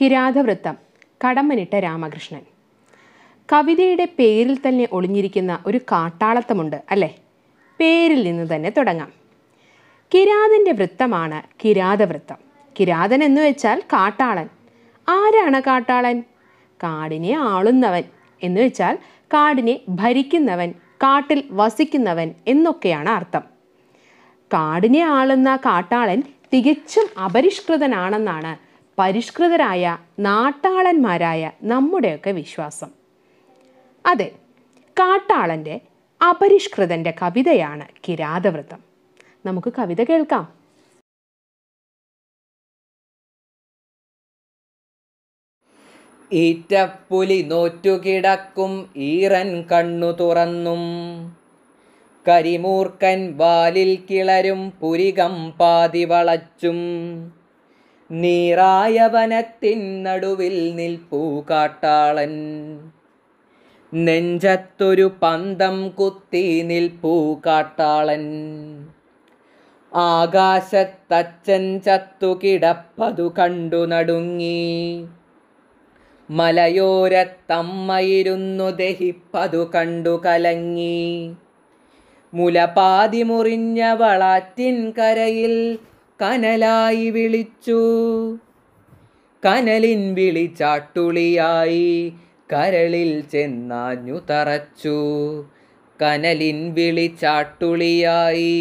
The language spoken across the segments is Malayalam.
കിരാതവൃത്തം കടമ്മനിട്ട രാമകൃഷ്ണൻ കവിതയുടെ പേരിൽ തന്നെ ഒളിഞ്ഞിരിക്കുന്ന ഒരു കാട്ടാളത്തമുണ്ട് അല്ലേ പേരിൽ നിന്ന് തന്നെ തുടങ്ങാം കിരാതൻ്റെ വൃത്തമാണ് കിരാതവൃത്തം കിരാതൻ എന്ന് വെച്ചാൽ കാട്ടാളൻ ആരാണ് കാട്ടാളൻ കാടിനെ ആളുന്നവൻ എന്ന് വെച്ചാൽ കാടിനെ ഭരിക്കുന്നവൻ കാട്ടിൽ വസിക്കുന്നവൻ എന്നൊക്കെയാണ് അർത്ഥം കാടിനെ ആളുന്ന കാട്ടാളൻ തികച്ചും അപരിഷ്കൃതനാണെന്നാണ് പരിഷ്കൃതരായ നാട്ടാളന്മാരായ നമ്മുടെയൊക്കെ വിശ്വാസം അതെ കാട്ടാളൻ്റെ അപരിഷ്കൃതൻ്റെ കവിതയാണ് കിരാതവൃത്തം നമുക്ക് കവിത കേൾക്കാം ഈറ്റപ്പുലി നോറ്റുകിടക്കും ഈറൻ കണ്ണു തുറന്നും കരിമൂർക്കൻ വാലിൽ കിളരും പുരികം പാതി വളച്ചും നീറായവനത്തിൻ നടുവിൽ നിൽപ്പൂ കാട്ടാളൻ നെഞ്ചത്തൊരു പന്തം കുത്തി നിൽപ്പൂ കാട്ടാളൻ ആകാശത്തച്ചൻ ചത്തു കിടപ്പതു കണ്ടു നടുങ്ങി മലയോരത്തമ്മയിരുന്നു ദഹിപ്പതു കണ്ടു കലങ്ങി മുലപാതി മുറിഞ്ഞ വളാറ്റിൻ കരയിൽ കനലായി വിളിച്ചു കനലിൻ വിളിച്ചാട്ടുളിയായി കരളിൽ ചെന്നാഞ്ഞു തറച്ചു കനലിൻ വിളിച്ചാട്ടുളിയായി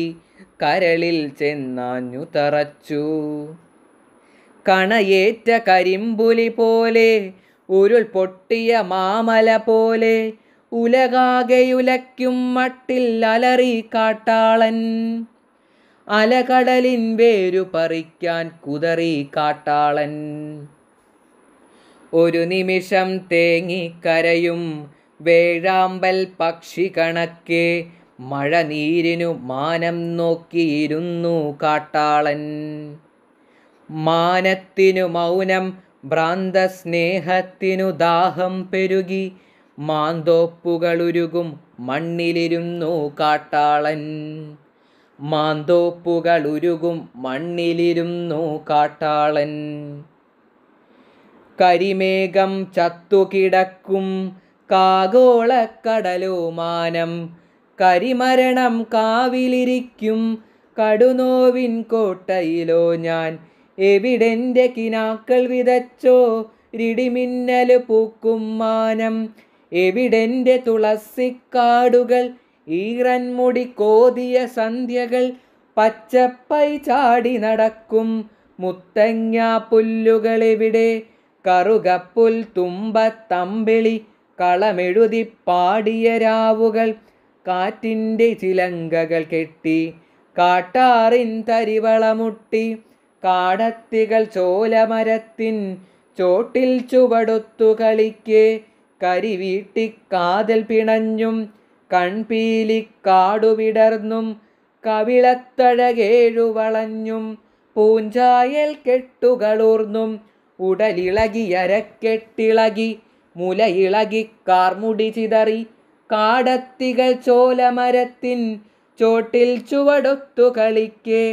കരളിൽ ചെന്നാഞ്ഞു തറച്ചു കണയേറ്റ കരിമ്പുലി പോലെ ഉരുൾ പൊട്ടിയ മാമല പോലെ ഉലകാകെയുലയ്ക്കും മട്ടിൽ അലറി കാട്ടാളൻ അലകടലിൻ വേരു പറിക്കാൻ കുതറി കാട്ടാളൻ ഒരു നിമിഷം തേങ്ങിക്കരയും വേഴാമ്പൽ പക്ഷി കണക്കെ മഴ നീരിനു മാനം നോക്കിയിരുന്നു കാട്ടാളൻ മാനത്തിനു മൗനം ഭ്രാന്ത സ്നേഹത്തിനു ദാഹം പെരുകി മാന്തോപ്പുകളുരുകും മണ്ണിലിരുന്നു കാട്ടാളൻ മാന്തോപ്പുകളുരുകും മണ്ണിലിരുന്നു കാട്ടാളൻ കരിമേഘം ചത്തുകിടക്കും കാഗോളക്കടലോമാനം കരിമരണം കാവിലിരിക്കും കടുനോവിൻ കോട്ടയിലോ ഞാൻ എവിടെൻ്റെ കിനാക്കൾ വിതച്ചോ രിടിമിന്നൽ പൂക്കും മാനം എവിടെൻ്റെ തുളസിക്കാടുകൾ ഈറൻമുടി കോതിയ സന്ധ്യകൾ പച്ചപ്പൈ ചാടി നടക്കും മുത്തങ്ങ പുല്ലുകളിവിടെ കറുകപ്പുൽ തമ്പിളി കളമെഴുതി പാടിയ രാവുകൾ കാറ്റിൻ്റെ ചിലങ്കകൾ കെട്ടി കാട്ടാറിൻ തരിവളമുട്ടി കാടത്തികൾ ചോലമരത്തിൻ ചോട്ടിൽ ചുവടുത്തു കളിക്കേ കരിവീട്ടിക്കാതൽ പിണഞ്ഞും കൺപീലിക്കാടുവിടർന്നും കവിളത്തഴകേഴു വളഞ്ഞും പൂഞ്ചായൽ കെട്ടുകളൂർന്നും ഉടലിളകിയരക്കെട്ടിളകി മുലയിളകി കാർമുടി ചിതറി കാടത്തികൾ ചോലമരത്തിൻ ചോട്ടിൽ ചുവടൊത്തു കളിക്കെ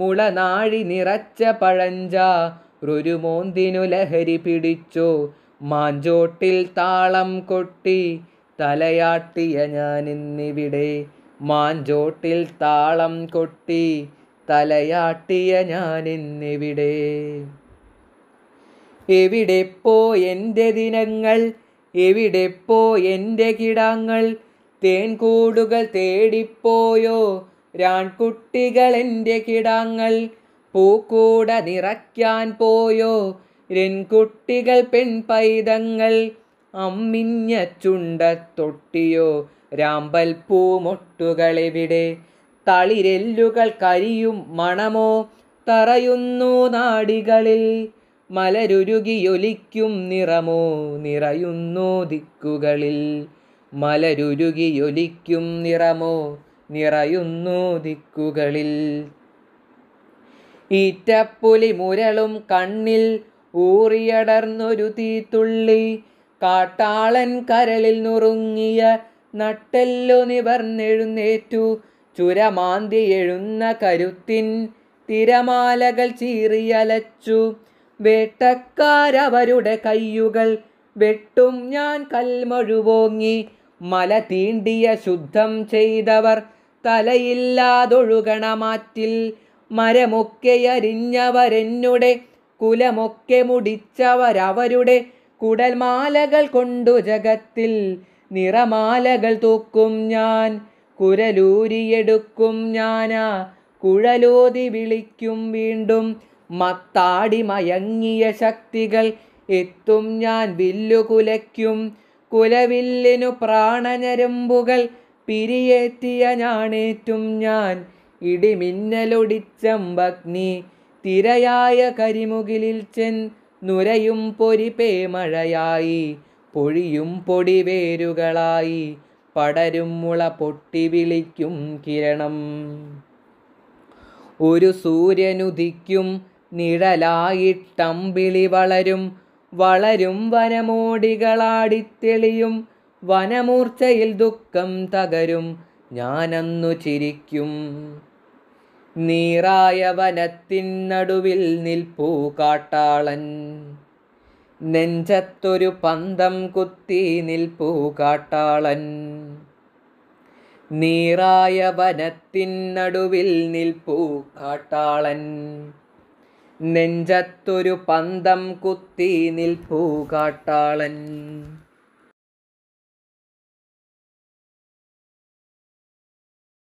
മുളനാഴി നിറച്ച പഴഞ്ച റുരുമോന്തിനു ലഹരി പിടിച്ചു മാഞ്ചോട്ടിൽ താളം കൊട്ടി തലയാട്ടിയ ഞാനിന്നിവിടെ മാഞ്ചോട്ടിൽ താളം കൊട്ടി തലയാട്ടിയ ഞാനിന്നിവിടെ എവിടെ പോ എൻ്റെ ദിനങ്ങൾ എവിടെ പോ എൻ്റെ കിടാങ്ങൾ തേൻകൂടുകൾ തേടിപ്പോയോ രാൺകുട്ടികൾ എൻ്റെ കിടാങ്ങൾ പൂക്കൂട നിറയ്ക്കാൻ പോയോ രൻകുട്ടികൾ പെൺപൈതങ്ങൾ അമ്മിഞ്ഞ തൊട്ടിയോ രാമ്പൽ പൂമൊട്ടുകളെവിടെ തളിരെല്ലുകൾ കരിയും മണമോ തറയുന്നു നാടികളിൽ മലരുരുകിയൊലിക്കും നിറമോ നിറയുന്നു ദിക്കുകളിൽ മലരുരുകിയൊലിക്കും നിറമോ നിറയുന്നു ദിക്കുകളിൽ ഈറ്റപ്പുലി മുരളും കണ്ണിൽ ഊറിയടർന്നൊരു തീത്തുള്ളി കാട്ടാളൻ കരളിൽ നുറുങ്ങിയ നട്ടെല്ലോ നിവർന്നെഴുന്നേറ്റു ചുരമാന്തി എഴുന്ന കരുത്തിൻ തിരമാലകൾ ചീറിയലച്ചു വേട്ടക്കാരവരുടെ കയ്യുകൾ വെട്ടും ഞാൻ കൽമൊഴുവോങ്ങി മല തീണ്ടിയ ശുദ്ധം ചെയ്തവർ തലയില്ലാതൊഴുകണമാറ്റിൽ മരമൊക്കെ അരിഞ്ഞവരെന്നുടെ കുലമൊക്കെ മുടിച്ചവരവരുടെ കുടൽമാലകൾ കൊണ്ടു ജഗത്തിൽ നിറമാലകൾ തൂക്കും ഞാൻ കുരലൂരിയെടുക്കും ഞാനാ കുഴലോതി വിളിക്കും വീണ്ടും മത്താടി മയങ്ങിയ ശക്തികൾ എത്തും ഞാൻ വില്ലു കുലയ്ക്കും കുലവില്ലിനു പ്രാണനരമ്പുകൾ പിരിയേറ്റിയ ഞാണേറ്റും ഞാൻ ഇടിമിന്നലൊടിച്ചമ്പഗ്നി തിരയായ കരിമുകിലിൽ ചെൻ നുരയും പൊരിപേ മഴയായി പൊഴിയും പൊടിവേരുകളായി പടരും മുള പൊട്ടി വിളിക്കും കിരണം ഒരു സൂര്യനുദിക്കും നിഴലായിട്ടമ്പിളി വളരും വളരും വനമോടികളാടിത്തെളിയും വനമൂർച്ചയിൽ ദുഃഖം തകരും ഞാനന്നു ചിരിക്കും നീറായ വനത്തിൻ നടുവിൽ നിൽപ്പൂ കാട്ടാളൻ നെഞ്ചത്തൊരു പന്തം കുത്തി നിൽപ്പൂ കാട്ടാളൻ നീറായ വനത്തിൻ നടുവിൽ നിൽപ്പൂ കാട്ടാളൻ നെഞ്ചത്തൊരു പന്തം കുത്തി നിൽപ്പൂ കാട്ടാളൻ